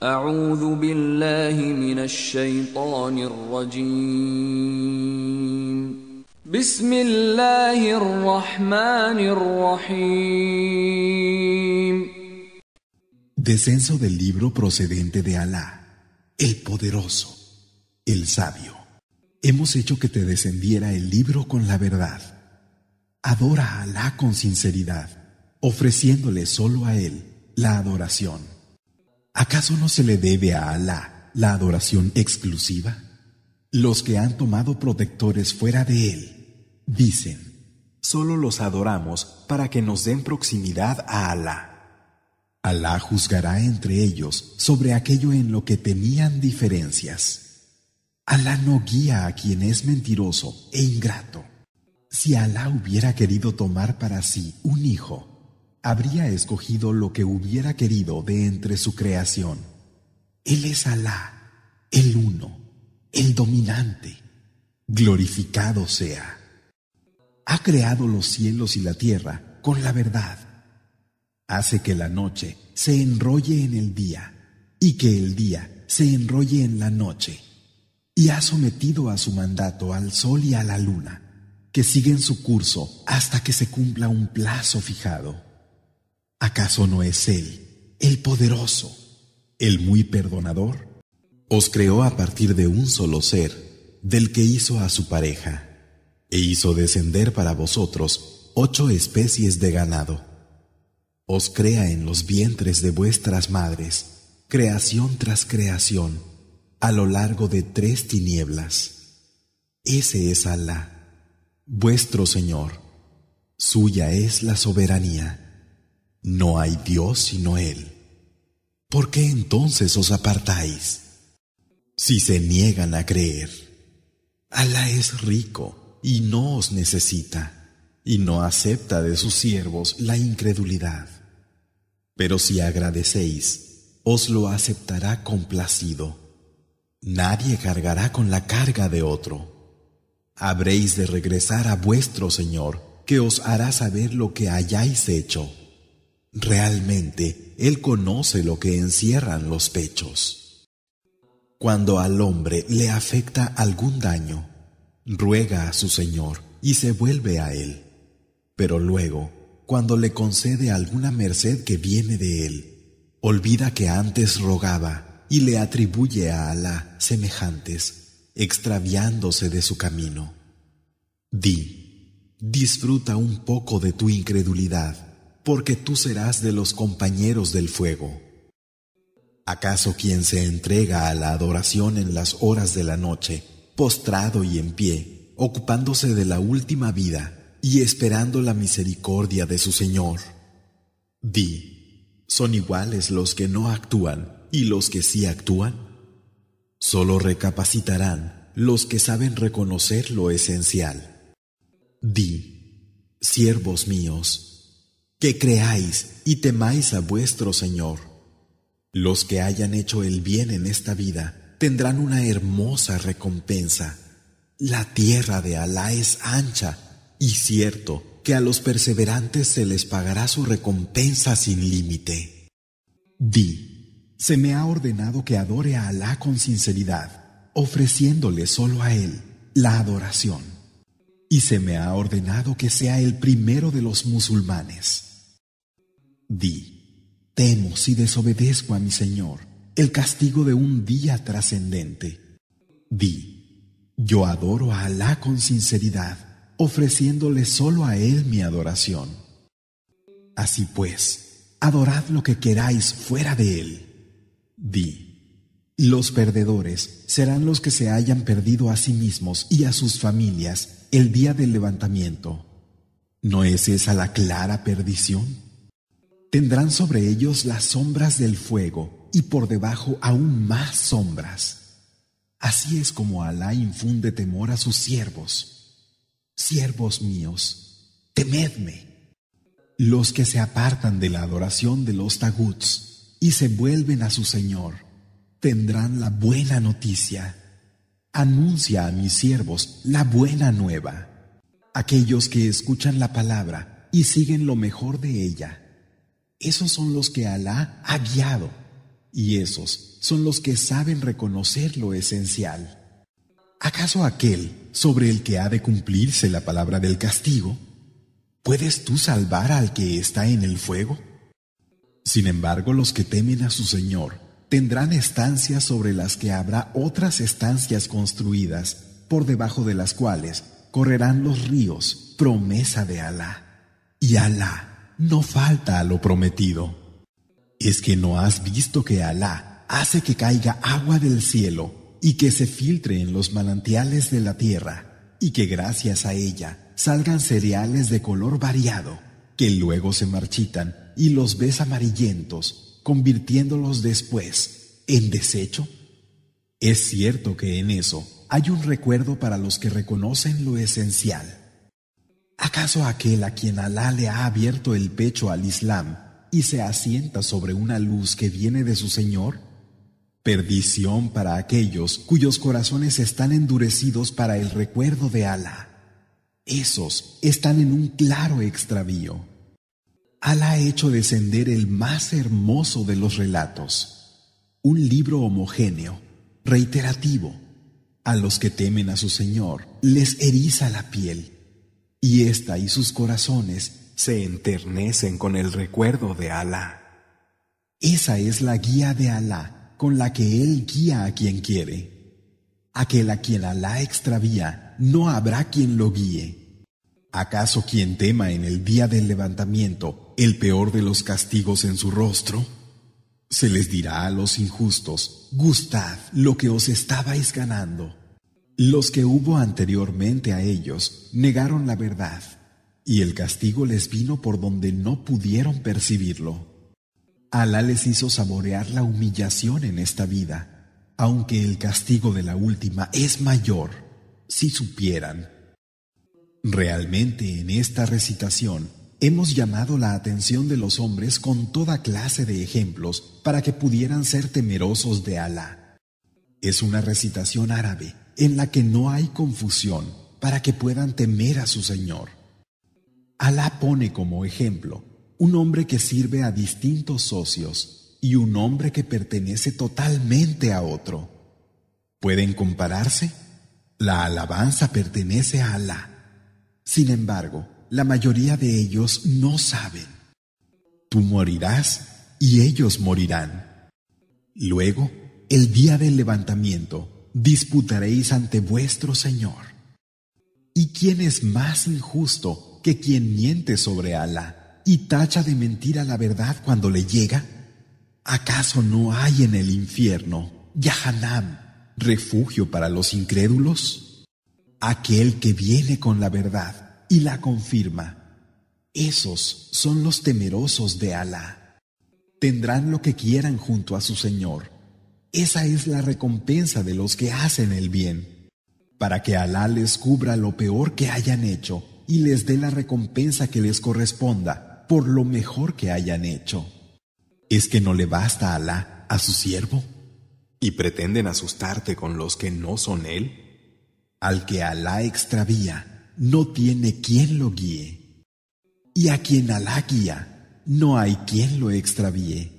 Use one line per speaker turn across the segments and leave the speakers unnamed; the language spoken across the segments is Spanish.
Descenso del libro procedente de Alá, el poderoso, el sabio. Hemos hecho que te descendiera el libro con la verdad. Adora a Alá con sinceridad, ofreciéndole solo a Él la adoración. ¿Acaso no se le debe a Alá la adoración exclusiva? Los que han tomado protectores fuera de Él dicen, solo los adoramos para que nos den proximidad a Alá. Alá juzgará entre ellos sobre aquello en lo que tenían diferencias. Alá no guía a quien es mentiroso e ingrato. Si Alá hubiera querido tomar para sí un hijo, habría escogido lo que hubiera querido de entre su creación. Él es Alá, el uno, el dominante, glorificado sea. Ha creado los cielos y la tierra con la verdad. Hace que la noche se enrolle en el día y que el día se enrolle en la noche. Y ha sometido a su mandato al sol y a la luna, que siguen su curso hasta que se cumpla un plazo fijado. ¿Acaso no es Él, el poderoso, el muy perdonador? Os creó a partir de un solo ser, del que hizo a su pareja, e hizo descender para vosotros ocho especies de ganado. Os crea en los vientres de vuestras madres, creación tras creación, a lo largo de tres tinieblas. Ese es Alá, vuestro Señor. Suya es la soberanía. No hay Dios sino Él. ¿Por qué entonces os apartáis? Si se niegan a creer. Alá es rico y no os necesita, y no acepta de sus siervos la incredulidad. Pero si agradecéis, os lo aceptará complacido. Nadie cargará con la carga de otro. Habréis de regresar a vuestro Señor, que os hará saber lo que hayáis hecho. Realmente Él conoce lo que encierran los pechos. Cuando al hombre le afecta algún daño, ruega a su Señor y se vuelve a Él. Pero luego, cuando le concede alguna merced que viene de Él, olvida que antes rogaba y le atribuye a Alá semejantes, extraviándose de su camino. Di, disfruta un poco de tu incredulidad porque tú serás de los compañeros del fuego. ¿Acaso quien se entrega a la adoración en las horas de la noche, postrado y en pie, ocupándose de la última vida y esperando la misericordia de su Señor? Di, ¿son iguales los que no actúan y los que sí actúan? Solo recapacitarán los que saben reconocer lo esencial. Di, siervos míos, que creáis y temáis a vuestro Señor. Los que hayan hecho el bien en esta vida tendrán una hermosa recompensa. La tierra de Alá es ancha y cierto que a los perseverantes se les pagará su recompensa sin límite. Di, se me ha ordenado que adore a Alá con sinceridad, ofreciéndole solo a Él la adoración. Y se me ha ordenado que sea el primero de los musulmanes. Di, temo si desobedezco a mi Señor el castigo de un día trascendente. Di, yo adoro a Alá con sinceridad, ofreciéndole solo a Él mi adoración. Así pues, adorad lo que queráis fuera de Él. Di, los perdedores serán los que se hayan perdido a sí mismos y a sus familias el día del levantamiento. ¿No es esa la clara perdición? Tendrán sobre ellos las sombras del fuego y por debajo aún más sombras. Así es como Alá infunde temor a sus siervos. Siervos míos, temedme. Los que se apartan de la adoración de los taguts y se vuelven a su Señor, tendrán la buena noticia. Anuncia a mis siervos la buena nueva. Aquellos que escuchan la palabra y siguen lo mejor de ella. Esos son los que Alá ha guiado y esos son los que saben reconocer lo esencial. ¿Acaso aquel sobre el que ha de cumplirse la palabra del castigo? ¿Puedes tú salvar al que está en el fuego? Sin embargo, los que temen a su Señor tendrán estancias sobre las que habrá otras estancias construidas, por debajo de las cuales correrán los ríos, promesa de Alá. Y Alá no falta a lo prometido. ¿Es que no has visto que Alá hace que caiga agua del cielo y que se filtre en los manantiales de la tierra y que gracias a ella salgan cereales de color variado, que luego se marchitan y los ves amarillentos, convirtiéndolos después en desecho? Es cierto que en eso hay un recuerdo para los que reconocen lo esencial. ¿Acaso aquel a quien Alá le ha abierto el pecho al Islam y se asienta sobre una luz que viene de su Señor? Perdición para aquellos cuyos corazones están endurecidos para el recuerdo de Alá. Esos están en un claro extravío. Alá ha hecho descender el más hermoso de los relatos, un libro homogéneo, reiterativo. A los que temen a su Señor les eriza la piel y esta y sus corazones se enternecen con el recuerdo de Alá. Esa es la guía de Alá con la que Él guía a quien quiere. Aquel a quien Alá extravía, no habrá quien lo guíe. ¿Acaso quien tema en el día del levantamiento el peor de los castigos en su rostro? Se les dirá a los injustos, gustad lo que os estabais ganando. Los que hubo anteriormente a ellos negaron la verdad, y el castigo les vino por donde no pudieron percibirlo. Alá les hizo saborear la humillación en esta vida, aunque el castigo de la última es mayor, si supieran. Realmente en esta recitación hemos llamado la atención de los hombres con toda clase de ejemplos para que pudieran ser temerosos de Alá. Es una recitación árabe en la que no hay confusión para que puedan temer a su Señor. Alá pone como ejemplo un hombre que sirve a distintos socios y un hombre que pertenece totalmente a otro. ¿Pueden compararse? La alabanza pertenece a Alá. Sin embargo, la mayoría de ellos no saben. Tú morirás y ellos morirán. Luego, el día del levantamiento, disputaréis ante vuestro Señor. ¿Y quién es más injusto que quien miente sobre Alá y tacha de mentira la verdad cuando le llega? ¿Acaso no hay en el infierno, Yahanam, refugio para los incrédulos? Aquel que viene con la verdad y la confirma, esos son los temerosos de Alá. Tendrán lo que quieran junto a su Señor esa es la recompensa de los que hacen el bien, para que Alá les cubra lo peor que hayan hecho y les dé la recompensa que les corresponda por lo mejor que hayan hecho. ¿Es que no le basta Alá a su siervo? ¿Y pretenden asustarte con los que no son él? Al que Alá extravía, no tiene quien lo guíe. Y a quien Alá guía, no hay quien lo extravíe.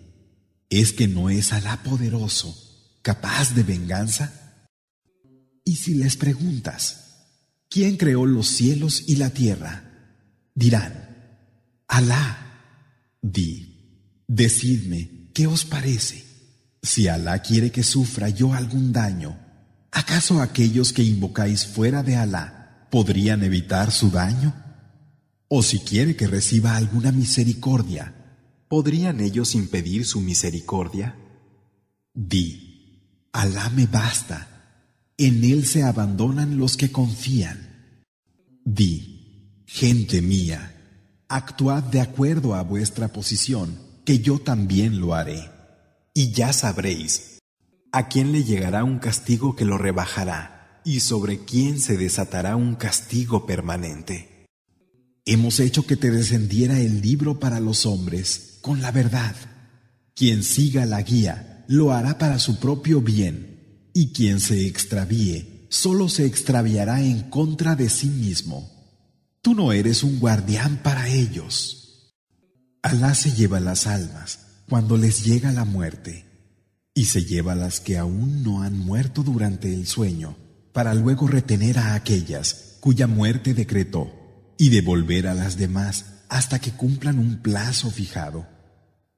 ¿Es que no es Alá poderoso capaz de venganza? Y si les preguntas, ¿quién creó los cielos y la tierra? Dirán, Alá. Di, decidme, ¿qué os parece? Si Alá quiere que sufra yo algún daño, ¿acaso aquellos que invocáis fuera de Alá podrían evitar su daño? O si quiere que reciba alguna misericordia, ¿podrían ellos impedir su misericordia? Di, Alá me basta, en Él se abandonan los que confían. Di, gente mía, actuad de acuerdo a vuestra posición, que yo también lo haré. Y ya sabréis a quién le llegará un castigo que lo rebajará, y sobre quién se desatará un castigo permanente. Hemos hecho que te descendiera el libro para los hombres, con la verdad. Quien siga la guía, lo hará para su propio bien, y quien se extravíe solo se extraviará en contra de sí mismo. Tú no eres un guardián para ellos. Alá se lleva las almas cuando les llega la muerte, y se lleva las que aún no han muerto durante el sueño, para luego retener a aquellas cuya muerte decretó, y devolver a las demás hasta que cumplan un plazo fijado.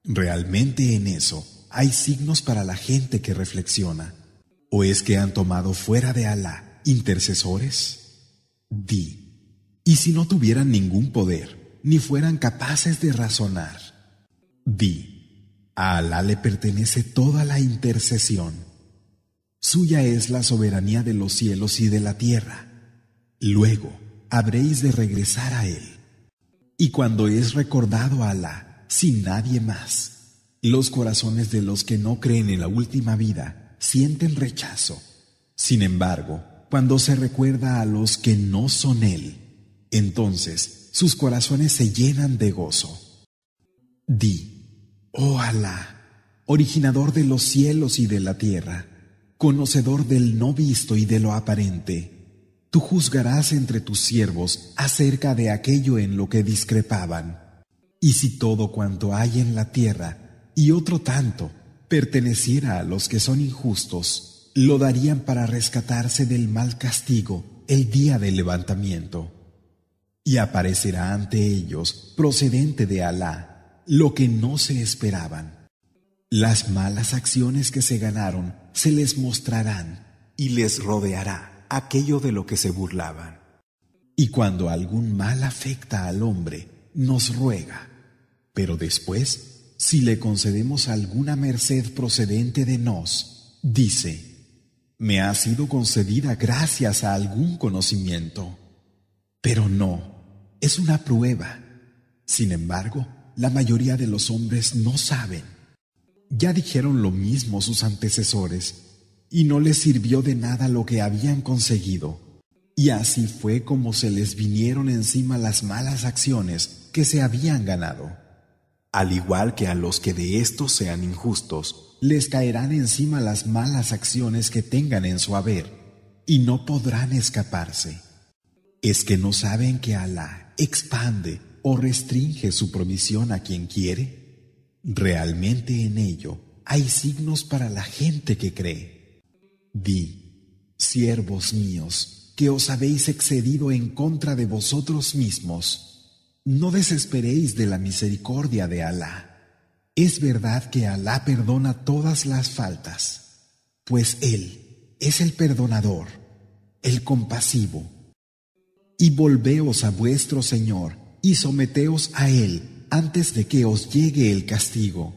Realmente en eso, hay signos para la gente que reflexiona. ¿O es que han tomado fuera de Alá intercesores? Di, ¿y si no tuvieran ningún poder, ni fueran capaces de razonar? Di, a Alá le pertenece toda la intercesión. Suya es la soberanía de los cielos y de la tierra. Luego habréis de regresar a Él. Y cuando es recordado a Alá, sin nadie más, los corazones de los que no creen en la última vida sienten rechazo. Sin embargo, cuando se recuerda a los que no son Él, entonces sus corazones se llenan de gozo. Di, oh Alá, originador de los cielos y de la tierra, conocedor del no visto y de lo aparente, tú juzgarás entre tus siervos acerca de aquello en lo que discrepaban. Y si todo cuanto hay en la tierra y otro tanto perteneciera a los que son injustos, lo darían para rescatarse del mal castigo el día del levantamiento. Y aparecerá ante ellos, procedente de Alá, lo que no se esperaban. Las malas acciones que se ganaron se les mostrarán y les rodeará aquello de lo que se burlaban. Y cuando algún mal afecta al hombre, nos ruega, pero después si le concedemos alguna merced procedente de nos, dice, me ha sido concedida gracias a algún conocimiento. Pero no, es una prueba. Sin embargo, la mayoría de los hombres no saben. Ya dijeron lo mismo sus antecesores, y no les sirvió de nada lo que habían conseguido. Y así fue como se les vinieron encima las malas acciones que se habían ganado. Al igual que a los que de estos sean injustos, les caerán encima las malas acciones que tengan en su haber, y no podrán escaparse. Es que no saben que Alá expande o restringe su provisión a quien quiere. Realmente en ello hay signos para la gente que cree. Di, siervos míos, que os habéis excedido en contra de vosotros mismos. No desesperéis de la misericordia de Alá. Es verdad que Alá perdona todas las faltas, pues Él es el perdonador, el compasivo. Y volveos a vuestro Señor y someteos a Él antes de que os llegue el castigo,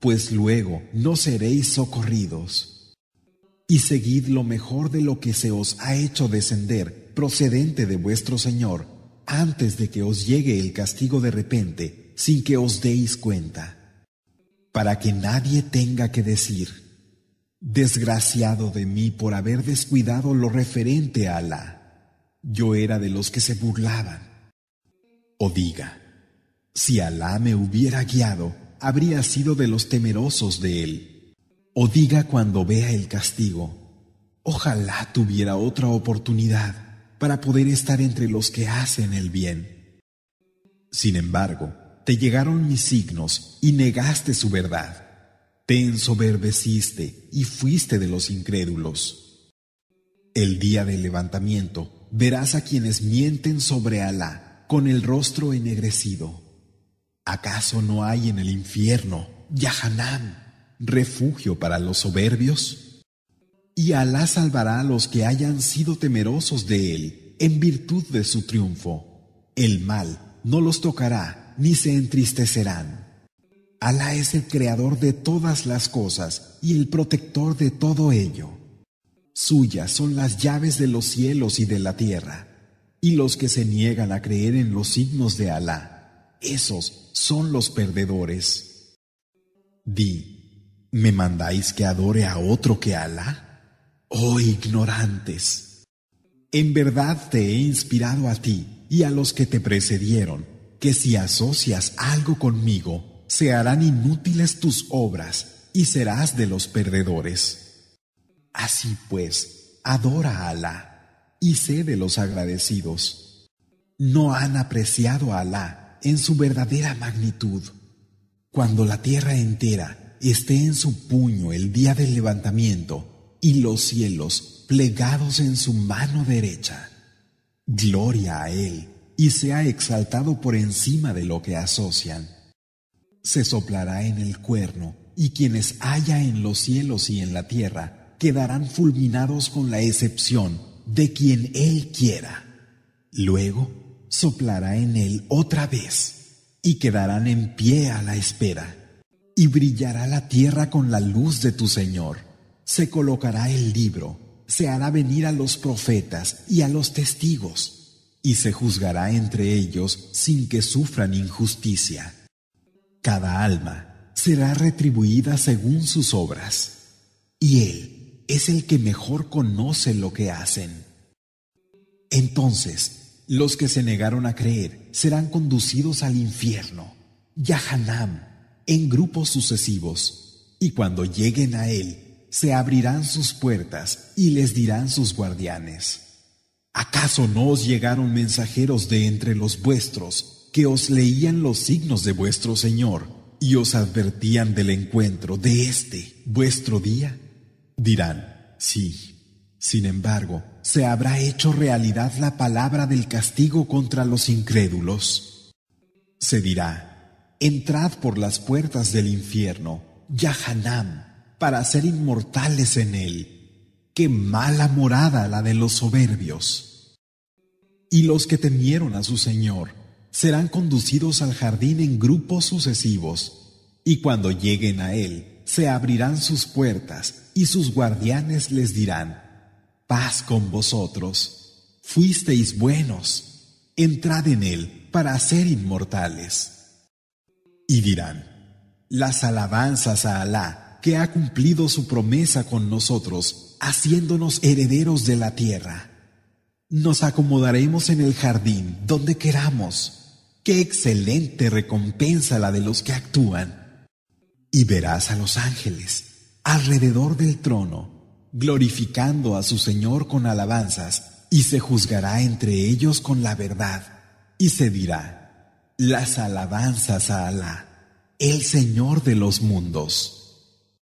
pues luego no seréis socorridos. Y seguid lo mejor de lo que se os ha hecho descender procedente de vuestro Señor antes de que os llegue el castigo de repente, sin que os deis cuenta, para que nadie tenga que decir, desgraciado de mí por haber descuidado lo referente a Alá, yo era de los que se burlaban. O diga, si Alá me hubiera guiado, habría sido de los temerosos de él. O diga cuando vea el castigo, ojalá tuviera otra oportunidad para poder estar entre los que hacen el bien. Sin embargo, te llegaron mis signos y negaste su verdad. Te ensoberbeciste y fuiste de los incrédulos. El día del levantamiento verás a quienes mienten sobre Alá con el rostro ennegrecido. ¿Acaso no hay en el infierno, Yahanam, refugio para los soberbios? Y Alá salvará a los que hayan sido temerosos de Él en virtud de su triunfo. El mal no los tocará ni se entristecerán. Alá es el creador de todas las cosas y el protector de todo ello. Suyas son las llaves de los cielos y de la tierra. Y los que se niegan a creer en los signos de Alá, esos son los perdedores. Di, ¿me mandáis que adore a otro que Alá? Oh ignorantes, en verdad te he inspirado a ti y a los que te precedieron, que si asocias algo conmigo, se harán inútiles tus obras y serás de los perdedores. Así pues, adora a Alá y sé de los agradecidos. No han apreciado a Alá en su verdadera magnitud. Cuando la tierra entera esté en su puño el día del levantamiento, y los cielos plegados en su mano derecha. Gloria a Él, y sea exaltado por encima de lo que asocian. Se soplará en el cuerno, y quienes haya en los cielos y en la tierra quedarán fulminados con la excepción de quien Él quiera. Luego soplará en Él otra vez, y quedarán en pie a la espera, y brillará la tierra con la luz de tu Señor se colocará el libro, se hará venir a los profetas y a los testigos, y se juzgará entre ellos sin que sufran injusticia. Cada alma será retribuida según sus obras, y Él es el que mejor conoce lo que hacen. Entonces, los que se negaron a creer serán conducidos al infierno, Yahanam, en grupos sucesivos, y cuando lleguen a Él, se abrirán sus puertas y les dirán sus guardianes, ¿acaso no os llegaron mensajeros de entre los vuestros que os leían los signos de vuestro Señor y os advertían del encuentro de este vuestro día? Dirán, sí. Sin embargo, se habrá hecho realidad la palabra del castigo contra los incrédulos. Se dirá, entrad por las puertas del infierno, Yahanam para ser inmortales en él. Qué mala morada la de los soberbios. Y los que temieron a su Señor serán conducidos al jardín en grupos sucesivos, y cuando lleguen a él se abrirán sus puertas y sus guardianes les dirán, paz con vosotros, fuisteis buenos, entrad en él para ser inmortales. Y dirán, las alabanzas a Alá ha cumplido su promesa con nosotros, haciéndonos herederos de la tierra. Nos acomodaremos en el jardín donde queramos. Qué excelente recompensa la de los que actúan. Y verás a los ángeles alrededor del trono, glorificando a su Señor con alabanzas, y se juzgará entre ellos con la verdad, y se dirá, las alabanzas a Alá, el Señor de los mundos.